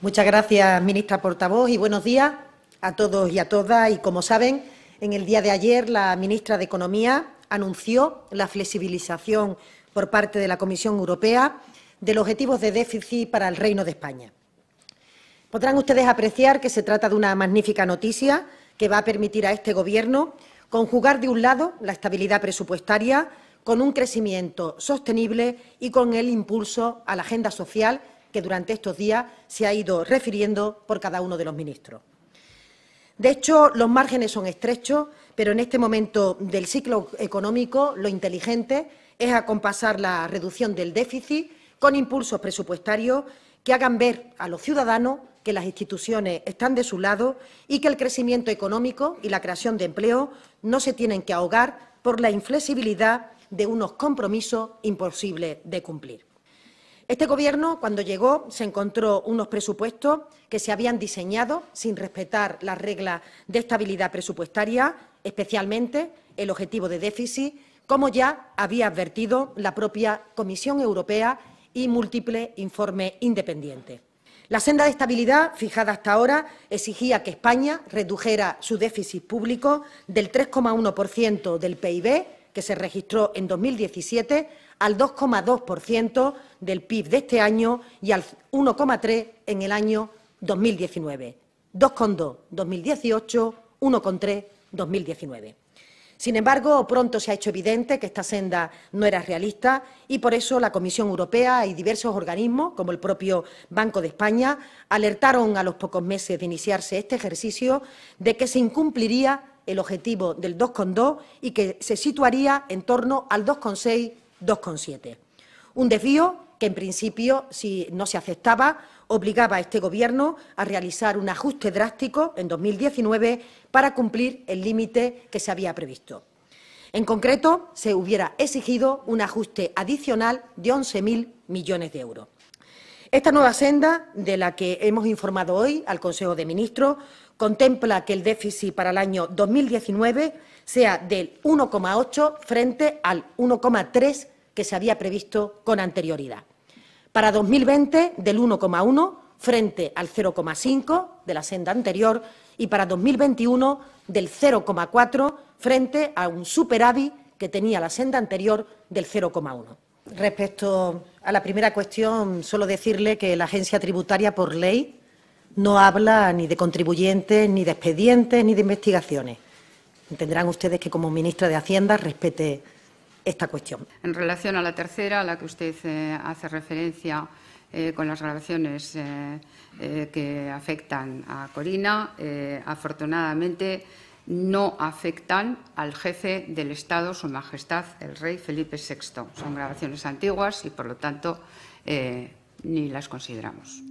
Muchas gracias, ministra portavoz, y buenos días a todos y a todas. Y como saben, en el día de ayer la ministra de Economía anunció la flexibilización por parte de la Comisión Europea de los objetivos de déficit para el Reino de España. Podrán ustedes apreciar que se trata de una magnífica noticia que va a permitir a este Gobierno conjugar de un lado la estabilidad presupuestaria con un crecimiento sostenible y con el impulso a la agenda social que durante estos días se ha ido refiriendo por cada uno de los ministros. De hecho, los márgenes son estrechos, pero en este momento del ciclo económico lo inteligente es acompasar la reducción del déficit con impulsos presupuestarios que hagan ver a los ciudadanos que las instituciones están de su lado y que el crecimiento económico y la creación de empleo no se tienen que ahogar por la inflexibilidad de unos compromisos imposibles de cumplir. Este Gobierno, cuando llegó, se encontró unos presupuestos que se habían diseñado sin respetar las reglas de estabilidad presupuestaria, especialmente el objetivo de déficit, como ya había advertido la propia Comisión Europea y múltiples informes independientes. La senda de estabilidad fijada hasta ahora exigía que España redujera su déficit público del 3,1% del PIB que se registró en 2017, al 2,2% del PIB de este año y al 1,3% en el año 2019. 2,2 2018, 1,3 2019. Sin embargo, pronto se ha hecho evidente que esta senda no era realista y por eso la Comisión Europea y diversos organismos, como el propio Banco de España, alertaron a los pocos meses de iniciarse este ejercicio de que se incumpliría el objetivo del 2,2 y que se situaría en torno al 2,6, 2,7. Un desvío que en principio, si no se aceptaba, obligaba a este Gobierno a realizar un ajuste drástico en 2019 para cumplir el límite que se había previsto. En concreto, se hubiera exigido un ajuste adicional de 11.000 millones de euros. Esta nueva senda, de la que hemos informado hoy al Consejo de Ministros, contempla que el déficit para el año 2019 sea del 1,8 frente al 1,3 que se había previsto con anterioridad. Para 2020, del 1,1 frente al 0,5 de la senda anterior y para 2021 del 0,4 frente a un superávit que tenía la senda anterior del 0,1. Respecto a la primera cuestión, solo decirle que la agencia tributaria por ley no habla ni de contribuyentes, ni de expedientes, ni de investigaciones. Entenderán ustedes que como ministra de Hacienda respete esta cuestión. En relación a la tercera, a la que usted eh, hace referencia eh, con las grabaciones eh, que afectan a Corina, afortunadamente no afectan al jefe del Estado, Su Majestad, el rey Felipe VI. Son grabaciones antiguas y, por lo tanto, ni las consideramos.